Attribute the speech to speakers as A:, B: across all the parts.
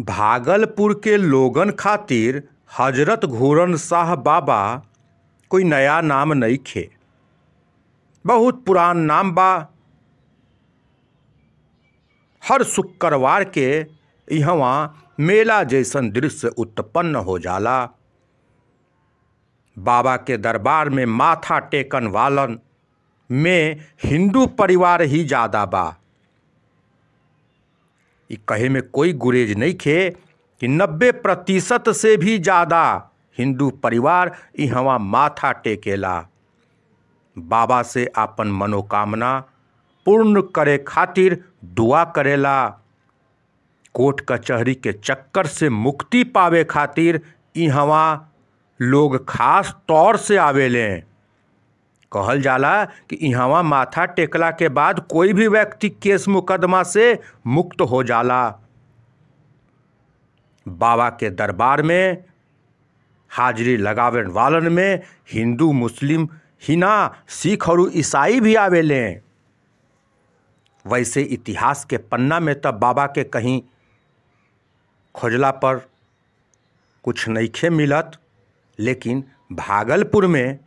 A: भागलपुर के लोगन खातिर हजरत घूरन शाह बाबा कोई नया नाम नहीं खे बहुत पुरान नाम बा हर शुक्रवार के यहाँ मेला जैसन दृश्य उत्पन्न हो जाला बाबा के दरबार में माथा टेकन वालन में हिंदू परिवार ही ज़्यादा बा ये कहे में कोई गुरेज नहीं खे कि नब्बे प्रतिशत से भी ज़्यादा हिंदू परिवार इहवा माथा टेकेला बाबा से आपन मनोकामना पूर्ण करे खातिर दुआ करेला कोर्ट कचहरी के चक्कर से मुक्ति पावे खातिर इहवा लोग खास तौर से आवेलें कहल जाला कि इहवा माथा टेकला के बाद कोई भी व्यक्ति केस मुकदमा से मुक्त हो जाला बाबा के दरबार में हाजिरी लगावे वालन में हिंदू मुस्लिम हिना सिख और ईसाई भी आवेले वैसे इतिहास के पन्ना में तब बाबा के कहीं खोजला पर कुछ खे मिलत लेकिन भागलपुर में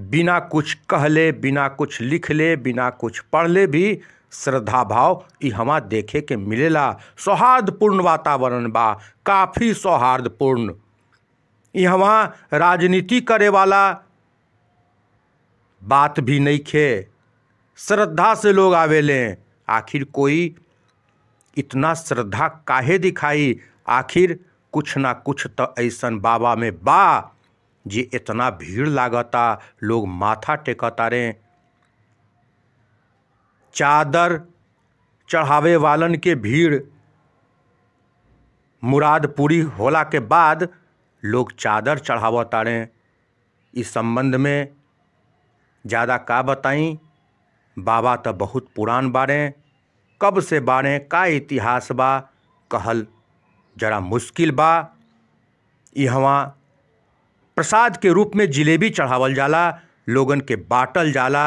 A: बिना कुछ कहले बिना कुछ लिख ले बिना कुछ पढ़ले भी श्रद्धा भाव यहाँ देखे के मिलेला सौहार्दपूर्ण वातावरण बा काफ़ी सौहार्दपूर्ण यहाँ राजनीति करे वाला बात भी नहीं खे श्रद्धा से लोग आवेले आखिर कोई इतना श्रद्धा काहे दिखाई आखिर कुछ ना कुछ तो ऐसा बाबा में बा जे इतना भीड़ लागता लोग माथा टेकतारे चादर चढ़ावे वालन के भीड़ मुराद पूरी होला के बाद लोग चादर तारे इस संबंध में ज़्यादा का बताई बाबा तो बहुत पुरान बारे कब से बारे का इतिहास बा कहल जरा मुश्किल बा इहवा प्रसाद के रूप में जिलेबी चढ़ावल जाला लोगन के बाटल जाला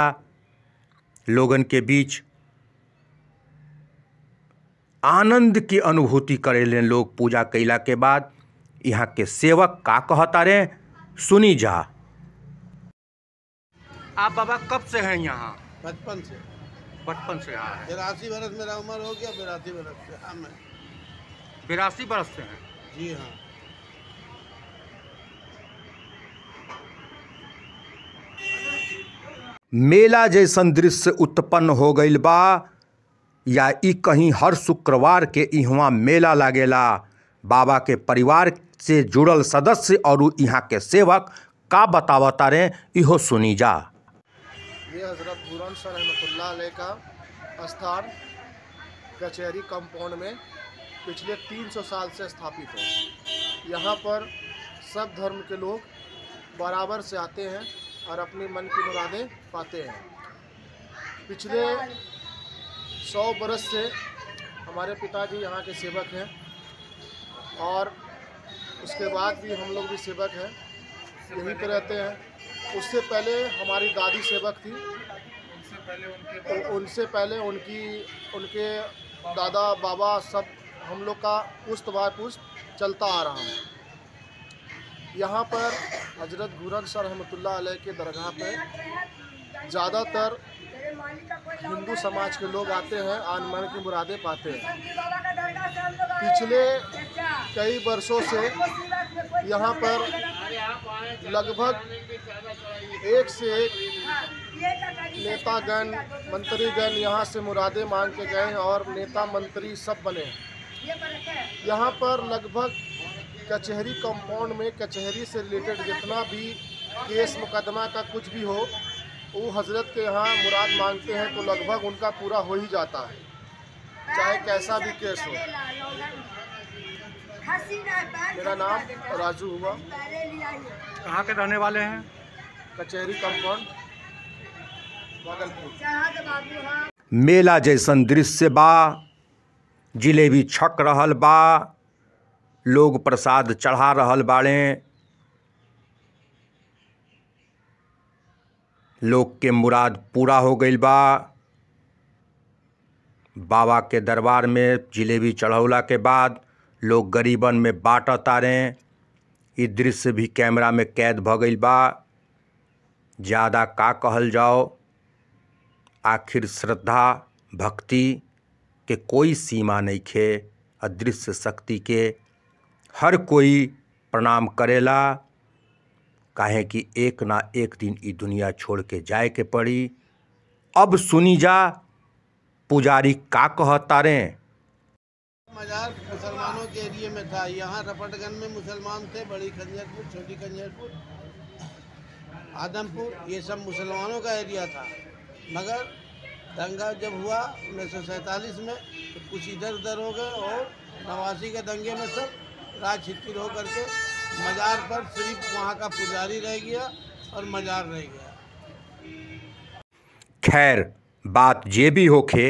A: लोगन के बीच आनंद की अनुभूति करेले लोग पूजा कैला के बाद यहाँ के सेवक का कहता रे सुनी जा आप बाबा कब से हैं यहाँ बचपन से बचपन से यहाँ है
B: बरस मेरा उम्र हो गया बिरासी बरस
A: से हाँ मैं बिरासी बरस से हैं जी हाँ मेला जैसन दृश्य उत्पन्न हो गई बा या कहीं हर शुक्रवार के इहवा मेला लागेला बाबा के परिवार से जुड़ल सदस्य और यहाँ के सेवक का बतावता रहे इहो सुनी जा
B: ये हजरत पूरन सर रहमत का स्थान कचहरी कंपाउंड में पिछले 300 साल से स्थापित है यहाँ पर सब धर्म के लोग बराबर से आते हैं और अपनी मन की मुरादें पाते हैं पिछले सौ बरस से हमारे पिताजी यहाँ के सेवक हैं और उसके बाद भी हम लोग भी सेवक हैं यहीं पर रहते हैं उससे पहले हमारी दादी सेवक थी उनसे तो पहले उनसे पहले उनकी उनके दादा बाबा सब हम लोग का पुश्त बाय पुश्त चलता आ रहा है यहाँ पर हजरत गुरंग सर रहमतुल्ला के दरगाह पर ज़्यादातर हिंदू समाज के लोग आते हैं आन मन की मुरादें पाते हैं पिछले कई वर्षों से यहाँ पर लगभग एक से एक नेतागण मंत्रीगण यहाँ से मुरादें मांग के गए हैं और नेता मंत्री सब बने हैं यहाँ पर लगभग कचहरी कंपाउंड में कचहरी से रिलेटेड जितना भी केस मुकदमा का कुछ भी हो वो हजरत के यहाँ मुराद मांगते हैं तो लगभग उनका पूरा हो ही जाता है चाहे कैसा भी केस हो मेरा नाम राजू हुआ कहाँ के रहने वाले हैं कचहरी कंपाउंड
A: भागलपुर मेला जैसन दृश्य बा जिलेबी छक रहल बा लोग प्रसाद चढ़ा रहल बाड़े लोग के मुराद पूरा हो गई बा बाबा के दरबार में जिलेबी चढ़ौला के बाद लोग गरीबन में बाट तारे ई दृश्य भी कैमरा में कैद भ गई बा ज़्यादा का कहल जाओ आखिर श्रद्धा भक्ति के कोई सीमा नहीं खे अदृश्य शक्ति के हर कोई प्रणाम करेला काहे कि एक ना एक दिन ई दुनिया छोड़ के जाए के पड़ी अब सुनी जा पुजारी का कहतारे
B: मजार मुसलमानों के एरिए में था यहाँ रपटगंज में मुसलमान थे बड़ी खंजरपुर छोटी खंजरपुर आदमपुर ये सब मुसलमानों का एरिया था मगर दंगा जब हुआ उन्नीस में तो कुछ इधर उधर हो गए और नवासी के दंगे में सब राज हितिर होकर के मज़ार पर सिर्फ वहाँ का पुजारी रह गया और मज़ार रह गया
A: खैर बात ये भी होके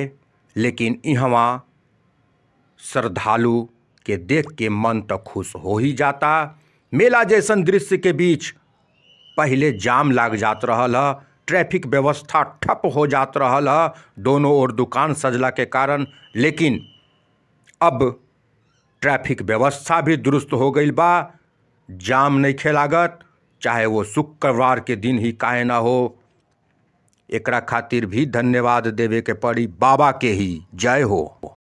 A: लेकिन यहाँ श्रद्धालु के देख के मन तो खुश हो ही जाता मेला जैसन दृश्य के बीच पहले जाम लाग जात रहल है ट्रैफिक व्यवस्था ठप हो जात रहल है दोनों ओर दुकान सजला के कारण लेकिन अब ट्रैफिक व्यवस्था भी दुरुस्त हो गई बा जाम नहीं खेलागत चाहे वो शुक्रवार के दिन ही काहे ना हो एकरा खातिर भी धन्यवाद देवे के पड़ी बाबा के ही जय हो